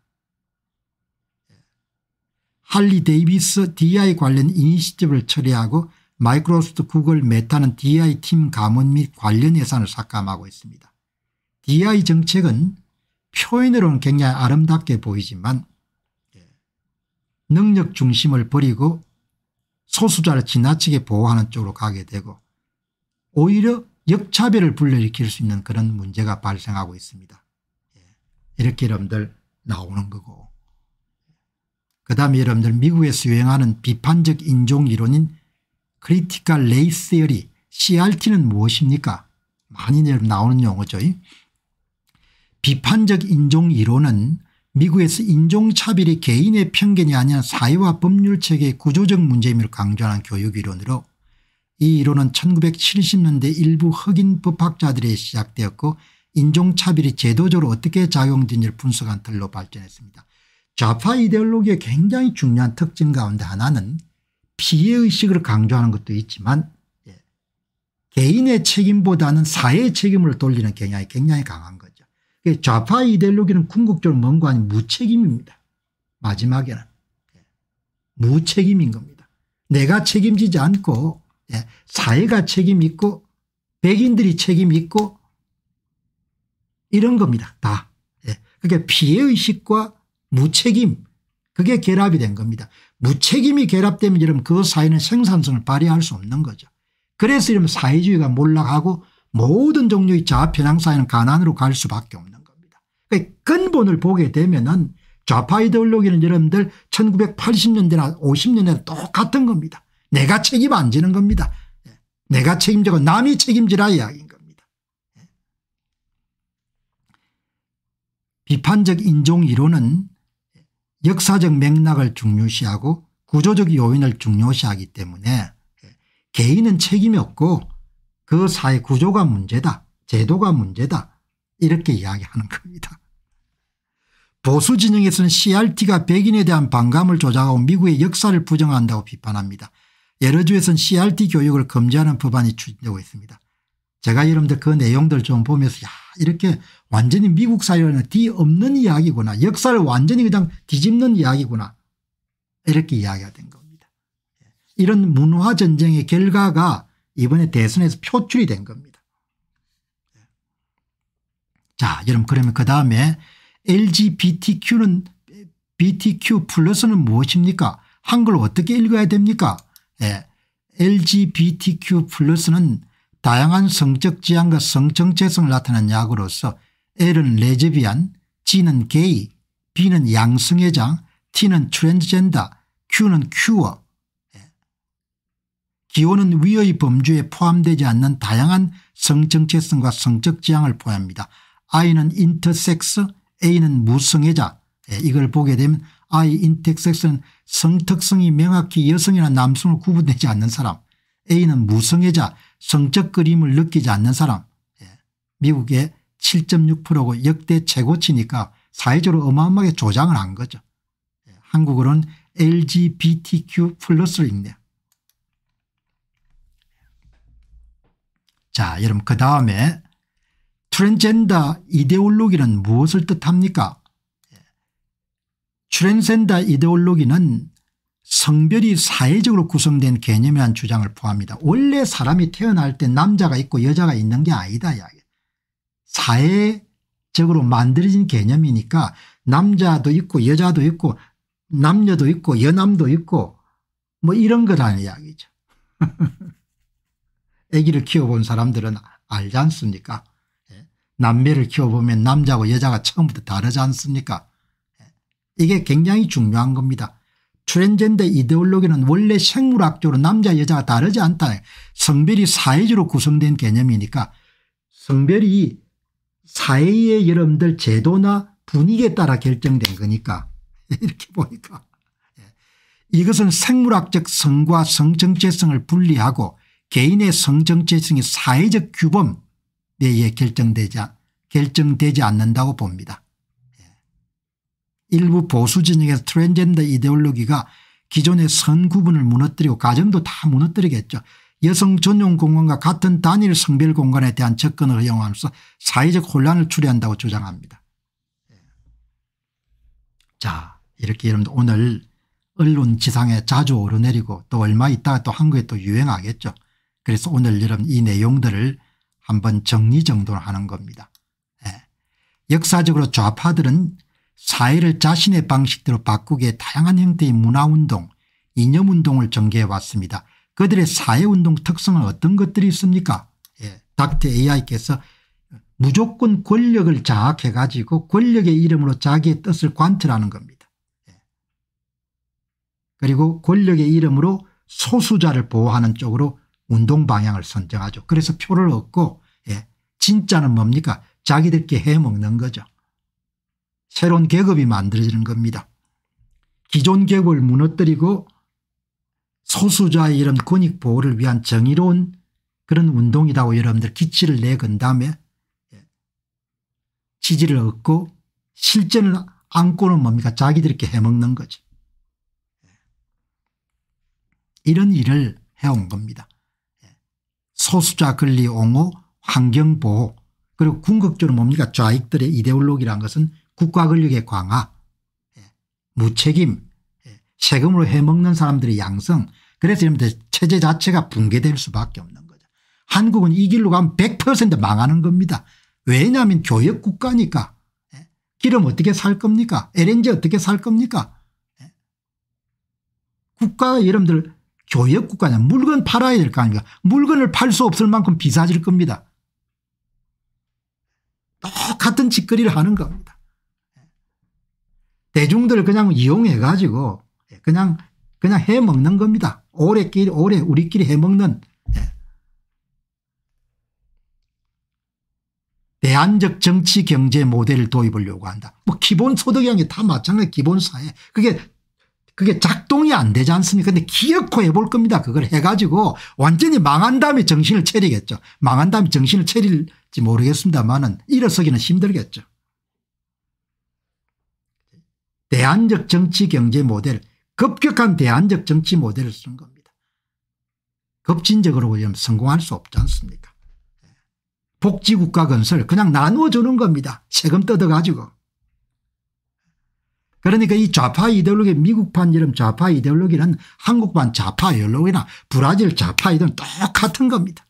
S1: 할리 데이비스 DI 관련 이니시티브를 처리하고 마이크로소프트 구글 메타는 DI 팀 감원 및 관련 예산을 삭감하고 있습니다. DI 정책은 표현으로는 굉장히 아름답게 보이지만 능력 중심을 버리고 소수자를 지나치게 보호하는 쪽으로 가게 되고 오히려 역차별을 불러일으킬 수 있는 그런 문제가 발생하고 있습니다. 예. 이렇게 여러분들 나오는 거고 그 다음에 여러분들 미국에서 유행하는 비판적 인종 이론인 크리티컬 레이스 열이 CRT는 무엇입니까 많이 나오는 용어죠. 비판적 인종 이론은 미국에서 인종차별이 개인의 편견이 아닌 사회와 법률체계의 구조적 문제임을 강조하는 교육이론으로 이 이론은 1970년대 일부 흑인 법학자들이 시작되었고 인종차별이 제도적으로 어떻게 작용된지를 분석한 틀로 발전했습니다. 좌파 이데올로기의 굉장히 중요한 특징 가운데 하나는 피해의식을 강조하는 것도 있지만 예, 개인의 책임보다는 사회의 책임을 돌리는 경향이 굉장히 강한 거 예, 좌파 이데올로기는 궁극적으로 뭔가 아닌 무책임입니다. 마지막에는. 예. 무책임인 겁니다. 내가 책임지지 않고 예, 사회가 책임 있고 백인들이 책임 있고 이런 겁니다. 다. 그러 피해의식과 무책임 그게 결합이 된 겁니다. 무책임이 결합되면 이러면 그 사회는 생산성을 발휘할 수 없는 거죠. 그래서 이러면 사회주의가 몰락하고 모든 종류의 좌편 향사에는 가난으로 갈 수밖에 없는 겁니다. 그러니까 근본을 보게 되면은 좌파 이데올로기는 여러분들 1980년대나 50년대나 똑같은 겁니다. 내가 책임 안 지는 겁니다. 예. 내가 책임지고 남이 책임지라 이야기인 겁니다. 예. 비판적 인종 이론은 역사적 맥락을 중요시하고 구조적 요인을 중요시하기 때문에 예. 개인은 책임이 없고 그 사회 구조가 문제다 제도가 문제다 이렇게 이야기하는 겁니다. 보수 진영에서는 CRT가 백인에 대한 반감을 조장하고 미국의 역사를 부정한다고 비판합니다. 여러 주에서는 CRT 교육을 금지하는 법안이 추진되고 있습니다. 제가 여러분들 그 내용들 좀 보면서 야 이렇게 완전히 미국 사회는 뒤없는 이야기구나 역사를 완전히 그냥 뒤집는 이야기구나 이렇게 이야기가 된 겁니다. 이런 문화전쟁의 결과가 이번에 대선에서 표출이 된 겁니다. 자, 여러분 그러면 그 다음에 LGBTQ는 BTQ 플러스는 무엇입니까? 한글 어떻게 읽어야 됩니까? 예. LGBTQ 플러스는 다양한 성적 지향과 성정체성을 나타낸 약으로서 L은 레즈비안, G는 게이, B는 양성애장, T는 트랜스젠더, Q는 큐어, 기호는 위의 범주에 포함되지 않는 다양한 성정체성과 성적 지향을 포함합니다. I는 인터섹스 A는 무성애자 예, 이걸 보게 되면 I 인터섹스는 성특성이 명확히 여성이나 남성으 구분되지 않는 사람 A는 무성애자 성적 그림을 느끼지 않는 사람 예, 미국의 7.6%고 역대 최고치니까 사회적으로 어마어마하게 조장을 한 거죠. 예, 한국어로는 LGBTQ 플러스를 읽네요. 자 여러분 그 다음에 트랜젠더 이데올로기는 무엇을 뜻합니까 예. 트랜젠더 이데올로기는 성별이 사회적으로 구성된 개념이란 주장을 포함합니다. 원래 사람이 태어날 때 남자가 있고 여자가 있는 게 아니다. 사회적으로 만들어진 개념이니까 남자도 있고 여자도 있고 남녀도 있고 여남도 있고 뭐 이런 거라는 이야기죠. 아기를 키워본 사람들은 알지 않습니까 예. 남매를 키워보면 남자하고 여자가 처음부터 다르지 않습니까 예. 이게 굉장히 중요한 겁니다. 트랜젠더 이데올로기는 원래 생물학적으로 남자 여자가 다르지 않다. 성별이 사회적으로 구성된 개념이니까 성별이 사회의 여러분들 제도나 분위기에 따라 결정된 거니까 이렇게 보니까 예. 이것은 생물학적 성과 성정체성을 분리하고 개인의 성정체성이 사회적 규범 내에 결정되지, 결정되지 않는다고 봅니다. 예. 일부 보수 진영에서 트랜젠더 이데올로기가 기존의 선 구분을 무너뜨리고 가정도 다 무너뜨리겠죠. 여성 전용 공간과 같은 단일 성별 공간에 대한 접근을 허용하면서 사회적 혼란을 초래한다고 주장합니다. 예. 자 이렇게 여러분들 오늘 언론 지상에 자주 오르내리고 또 얼마 있다가 또 한국에 또 유행하겠죠. 그래서 오늘 여러분 이 내용들을 한번 정리정돈하는 겁니다. 예. 역사적으로 좌파들은 사회를 자신의 방식대로 바꾸기에 다양한 형태의 문화운동 이념운동을 전개해 왔습니다. 그들의 사회운동 특성은 어떤 것들이 있습니까 예. 닥터 AI께서 무조건 권력을 장악해 가지고 권력의 이름으로 자기의 뜻을 관철하는 겁니다. 예. 그리고 권력의 이름으로 소수자를 보호하는 쪽으로 운동 방향을 선정하죠. 그래서 표를 얻고 예. 진짜는 뭡니까 자기들끼리 해먹는 거죠. 새로운 계급이 만들어지는 겁니다. 기존 계급을 무너뜨리고 소수자의 이런 권익 보호를 위한 정의로운 그런 운동이라고 여러분들 기치를 내건 다음에 예, 지지를 얻고 실전는 안고는 뭡니까 자기들끼리 해먹는 거죠. 예. 이런 일을 해온 겁니다. 소수자 권리 옹호 환경보호 그리고 궁극적으로 뭡니까 좌익들의 이데올로기란 것은 국가 권력의 강화 예, 무책임 예, 세금으로 해먹는 사람들의 양성 그래서 이러면 체제 자체가 붕괴될 수밖에 없는 거죠. 한국은 이 길로 가면 100% 망하는 겁니다. 왜냐하면 교역 국가니까 예, 기름 어떻게 살 겁니까 LNG 어떻게 살 겁니까 국가가 여러분들 교역국가냐 물건 팔아야 될 거 아닙니까 물건을 팔 수 없을 만큼 비싸질 겁니다. 똑같은 짓거리를 하는 겁니다. 대중들을 그냥 이용해 가지고 그냥 그냥 해먹는 겁니다. 오래끼리 오래 우리끼리 해먹는 대안적 정치 경제 모델을 도입을 요구한다. 뭐기본소득이라게다 마찬가지 기본사회. 그게 그게 작동이 안 되지 않습니까? 근데 기어코 해볼 겁니다. 그걸 해가지고 완전히 망한 다음에 정신을 차리겠죠. 망한 다음에 정신을 차릴지 모르겠습니다만은 일어서기는 힘들겠죠. 대안적 정치 경제 모델, 급격한 대안적 정치 모델을 쓰는 겁니다. 급진적으로 보면 성공할 수 없지 않습니까? 복지국가 건설 그냥 나누어 주는 겁니다. 세금 뜯어가지고. 그러니까 이 좌파 이데올로기 미국판 이름 좌파 이데올로기는 한국판 좌파 이데올로기나 브라질 좌파 이데올로기는 똑같은 겁니다.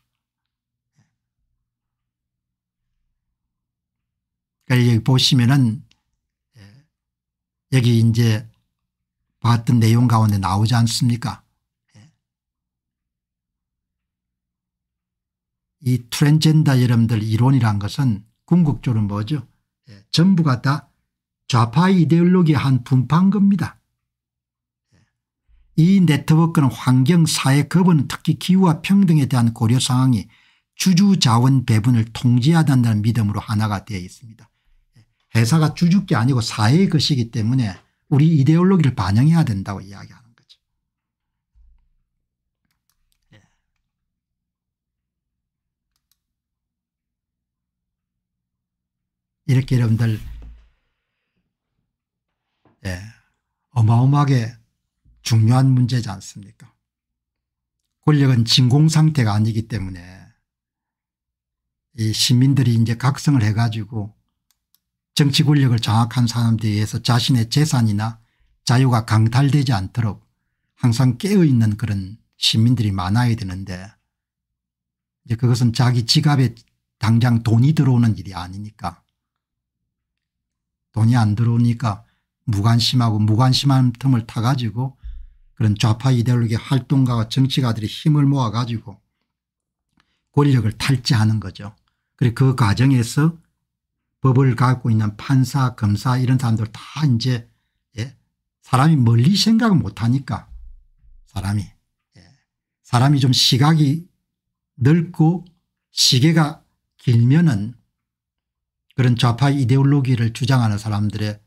S1: 그러니까 여기 보시면은 예, 여기 이제 봤던 내용 가운데 나오지 않습니까 예. 이 트랜젠더 여러분들 이론이란 것은 궁극적으로 뭐죠 예, 전부가 다 좌파 이데올로기의 한 분파인 겁니다. 이 네트워크는 환경, 사회, 급은 특히 기후와 평등에 대한 고려 상황이 주주 자원 배분을 통제해야 한다는 믿음으로 하나가 되어 있습니다. 회사가 주주께 아니고 사회의 것이기 때문에 우리 이데올로기를 반영해야 된다고 이야기합니다. 예. 이렇게 여러분들 예, 어마어마하게 중요한 문제지 않습니까 권력은 진공상태가 아니기 때문에 이 시민들이 이제 각성을 해가지고 정치 권력을 장악한 사람들에 의해서 자신의 재산이나 자유가 강탈되지 않도록 항상 깨어있는 그런 시민들이 많아야 되는데 이제 그것은 자기 지갑에 당장 돈이 들어오는 일이 아니니까 돈이 안 들어오니까 무관심하고 무관심한 틈을 타가지고 그런 좌파 이데올로기 활동가와 정치가들이 힘을 모아가지고 권력을 탈취하는 거죠. 그리고 그 과정에서 법을 갖고 있는 판사 검사 이런 사람들 다 이제 예? 사람이 멀리 생각을 못하니까 사람이 예? 사람이 좀 시각이 넓고 시계가 길면은 그런 좌파 이데올로기를 주장하는 사람들의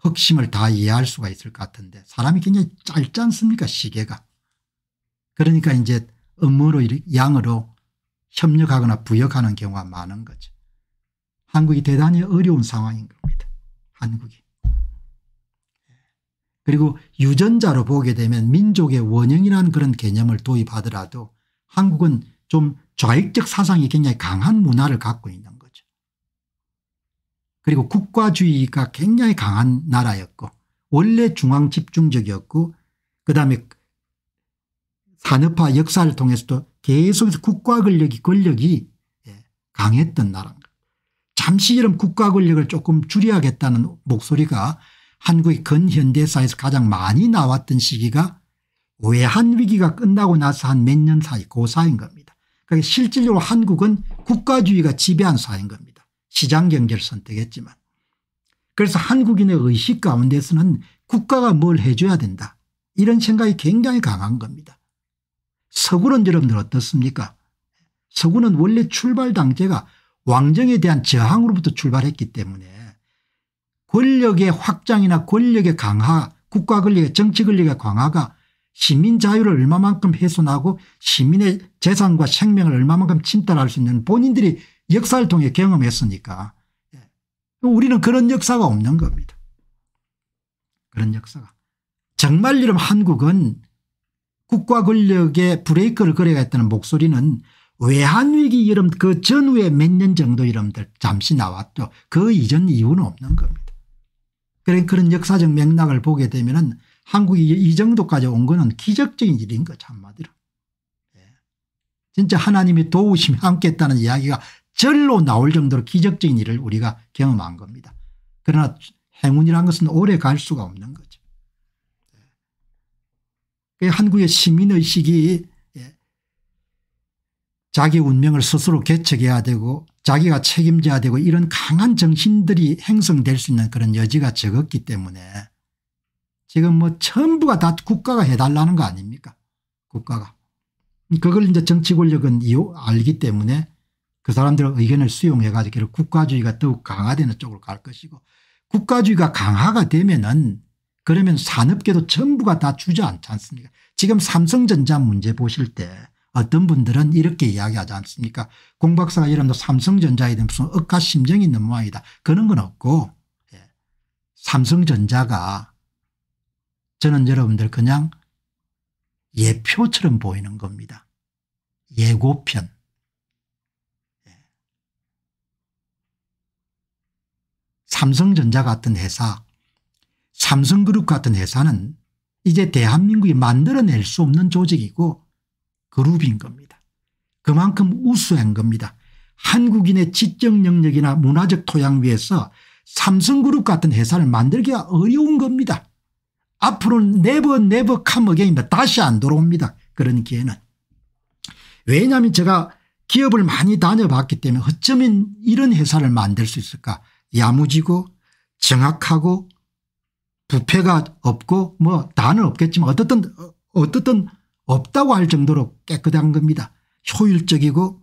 S1: 흑심을 다 이해할 수가 있을 것 같은데 사람이 굉장히 짧지 않습니까 시계가. 그러니까 이제 업무로 양으로 협력하거나 부역하는 경우가 많은 거죠. 한국이 대단히 어려운 상황인 겁니다. 한국이. 그리고 유전자로 보게 되면 민족의 원형이라는 그런 개념을 도입하더라도 한국은 좀 좌익적 사상이 굉장히 강한 문화를 갖고 있는 그리고 국가주의가 굉장히 강한 나라였고 원래 중앙 집중적이었고 그다음에 산업화 역사를 통해서도 계속해서 국가 권력이 권력이 예, 강했던 나라입니다. 잠시 이런 국가 권력을 조금 줄여야겠다는 목소리가 한국의 근현대사에서 가장 많이 나왔던 시기가 외한 위기가 끝나고 나서 한 몇 년 사이 그 사이인 겁니다. 그러니까 실질적으로 한국은 국가주의가 지배한 사회인 겁니다. 시장 경제를 선택했지만 그래서 한국인의 의식 가운데서는 국가가 뭘 해줘야 된다 이런 생각이 굉장히 강한 겁니다. 서구는 여러분들 어떻습니까 서구는 원래 출발 당제가 왕정에 대한 저항으로부터 출발했기 때문에 권력의 확장이나 권력의 강화 국가 권력의 정치 권력의 강화가 시민 자유를 얼마만큼 훼손하고 시민의 재산과 생명을 얼마만큼 침탈할 수 있는 본인들이 역사를 통해 경험했으니까 예. 우리는 그런 역사가 없는 겁니다. 그런 역사가. 정말 이름 한국은 국가 권력의 브레이크를 걸어야겠다는 목소리는 외환위기 이름 그 전후에 몇 년 정도 이름들 잠시 나왔죠. 그 이전 이유는 없는 겁니다. 그런 그런 역사적 맥락을 보게 되면은 한국이 이 정도까지 온 거는 기적적인 일인 거죠 한마디로. 예. 진짜 하나님이 도우심이 함께 했다는 이야기가 절로 나올 정도로 기적적인 일을 우리가 경험한 겁니다. 그러나 행운이라 것은 오래 갈 수가 없는 거죠. 예. 한국의 시민의식이 예, 자기 운명을 스스로 개척해야 되고 자기가 책임져야 되고 이런 강한 정신들이 행성될 수 있는 그런 여지가 적었기 때문에 지금 뭐 전부가 다 국가가 해달라는 거 아닙니까 국가가. 그걸 이제 정치 권력은 알기 때문에 그 사람들의 의견을 수용해 가지고 국가주의가 더욱 강화되는 쪽으로 갈 것이고 국가주의가 강화가 되면은 그러면 산업계도 전부가 다 주저앉지 않습니까 지금 삼성전자 문제 보실 때 어떤 분들은 이렇게 이야기하지 않습니까 공박사가 이러 삼성전자에 대한 무슨 억하 심정이 있는 모양이다 그런 건 없고 예. 삼성전자가 저는 여러분들 그냥 예표처럼 보이는 겁니다 예고편 삼성전자 같은 회사 삼성그룹 같은 회사는 이제 대한민국이 만들어낼 수 없는 조직이고 그룹인 겁니다. 그만큼 우수한 겁니다. 한국인의 지적 영역이나 문화적 토양 위에서 삼성그룹 같은 회사를 만들기가 어려운 겁니다. 앞으로는 네버 네버 카머게입니다. 다시 안 돌아옵니다. 그런 기회는. 왜냐하면 제가 기업을 많이 다녀봤기 때문에 어쩌면 이런 회사를 만들 수 있을까 야무지고 정확하고 부패가 없고 뭐 다는 없겠지만 어떻든 어떻든 없다고 할 정도로 깨끗한 겁니다. 효율적이고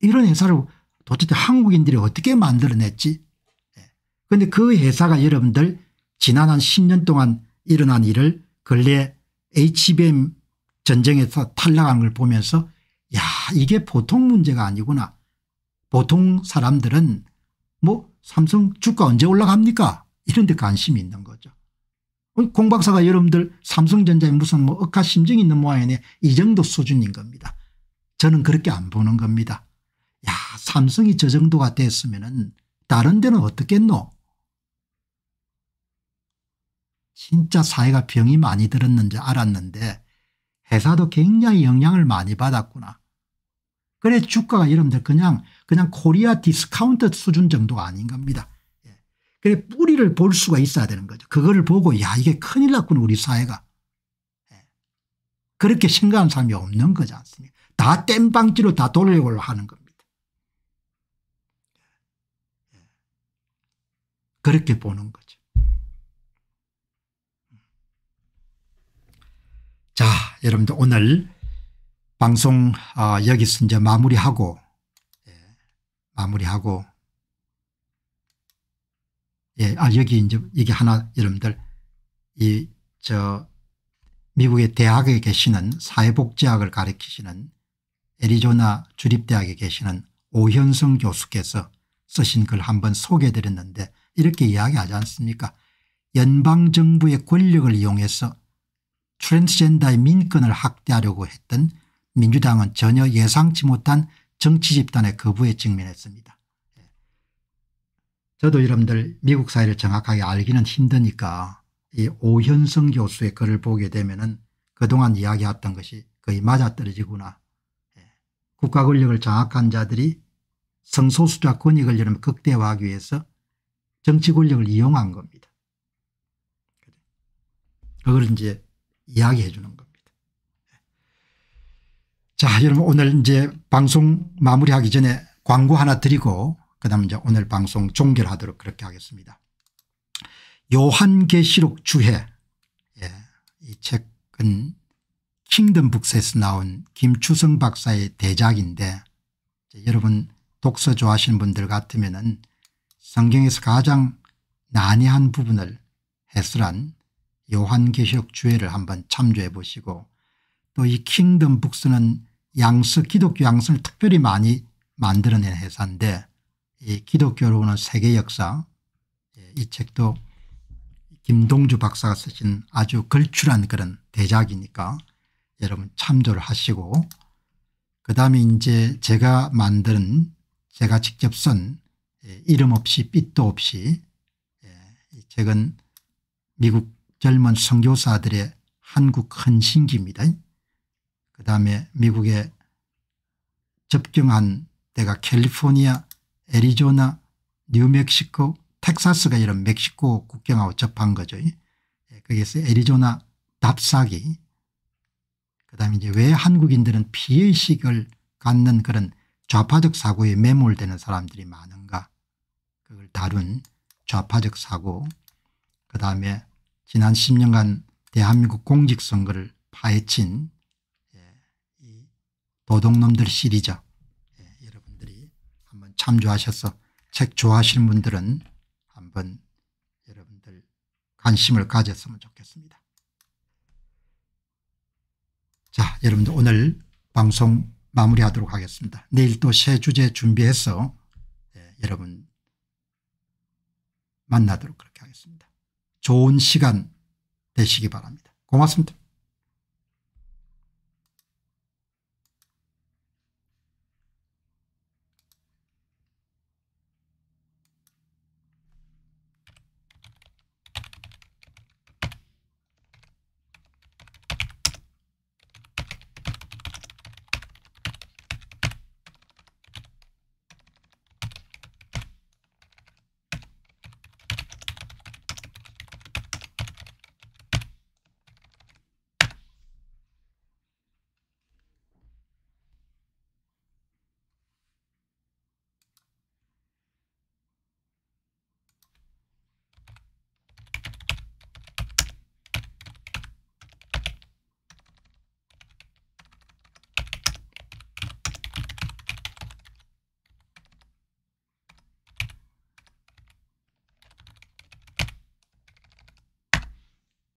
S1: 이런 회사를 도대체 한국인들이 어떻게 만들어냈지 그런데 예. 그 회사가 여러분들 지난 한 10년 동안 일어난 일을 근래 HBM 전쟁에서 탈락한 걸 보면서 야 이게 보통 문제가 아니구나. 보통 사람들은 뭐 삼성 주가 언제 올라갑니까 이런 데 관심이 있는 거죠. 어, 공 박사가 여러분들 삼성전자에 무슨 뭐 억하심정이 있는 모양이네 이 정도 수준인 겁니다. 저는 그렇게 안 보는 겁니다. 야 삼성이 저 정도가 됐으면 다른 데는 어떻겠노 진짜 사회가 병이 많이 들었는지 알았는데 회사도 굉장히 영향을 많이 받았구나. 그래 주가가 여러분들 그냥 그냥 코리아 디스카운트 수준 정도가 아닌 겁니다. 예. 그래 뿌리를 볼 수가 있어야 되는 거죠. 그거 보고 야 이게 큰일 났구 우리 사회가. 예. 그렇게 생각하 사람이 없는 거지 않습니까 다 땜방지로 다 돌려고 하는 겁니다. 예. 그렇게 보는 거죠. 자 여러분들 오늘 방송 아, 여기서 이제 마무리하고 마무리하고 예, 아, 여기 이제 이게 하나 여러분들 이 저 미국의 대학에 계시는 사회복지학을 가르치시는 애리조나 주립대학에 계시는 오현성 교수께서 쓰신 글 한번 소개해 드렸는데 이렇게 이야기하지 않습니까 연방정부의 권력을 이용해서 트랜스젠더의 민권을 확대하려고 했던 민주당은 전혀 예상치 못한 정치 집단의 거부에 직면했습니다. 예. 저도 여러분들 미국 사회를 정확하게 알기는 힘드니까 이 오현성 교수의 글을 보게 되면 은 그동안 이야기했던 것이 거의 맞아떨어지구나. 예. 국가 권력을 장악한 자들이 성소수자 권익을 여러분 극대화하기 위해서 정치 권력을 이용한 겁니다. 그걸 이제 이야기해 주는 겁니다. 자 여러분 오늘 이제 방송 마무리하기 전에 광고 하나 드리고 그다음 이제 오늘 방송 종결하도록 그렇게 하겠습니다. 요한계시록 주해 예, 이 책은 킹덤북스에서 나온 김추성 박사의 대작인데 여러분 독서 좋아하시는 분들 같으면 은 성경에서 가장 난해한 부분을 해설한 요한계시록 주해를 한번 참조해 보시고 또 이 킹덤북스는 양식 기독교 양식를 특별히 많이 만들어낸 회사인데 이 기독교로 오는 세계 역사 예, 이 책도 김동주 박사가 쓰신 아주 걸출한 그런 대작이니까 여러분 참조를 하시고 그다음에 이제 제가 만든 제가 직접 쓴 예, 이름 없이 빛도 없이 예, 이 책은 미국 젊은 선교사들의 한국 헌신기입니다. 그다음에 미국에 접경한 데가 캘리포니아 애리조나 뉴멕시코 텍사스가 이런 멕시코 국경하고 접한 거죠. 거기에서 예, 애리조나 답사기 그다음에 이제 왜 한국인들은 피해의식을 갖는 그런 좌파적 사고에 매몰되는 사람들이 많은가 그걸 다룬 좌파적 사고 그다음에 지난 10년간 대한민국 공직선거를 파헤친 도둑놈들 시리즈 예, 여러분들이 한번 참조하셔서 책 좋아하시는 분들은 한번 여러분들 관심을 가졌으면 좋겠습니다. 자 여러분들 오늘 방송 마무리하도록 하겠습니다. 내일 또 새 주제 준비해서 예, 여러분 만나도록 그렇게 하겠습니다. 좋은 시간 되시기 바랍니다. 고맙습니다.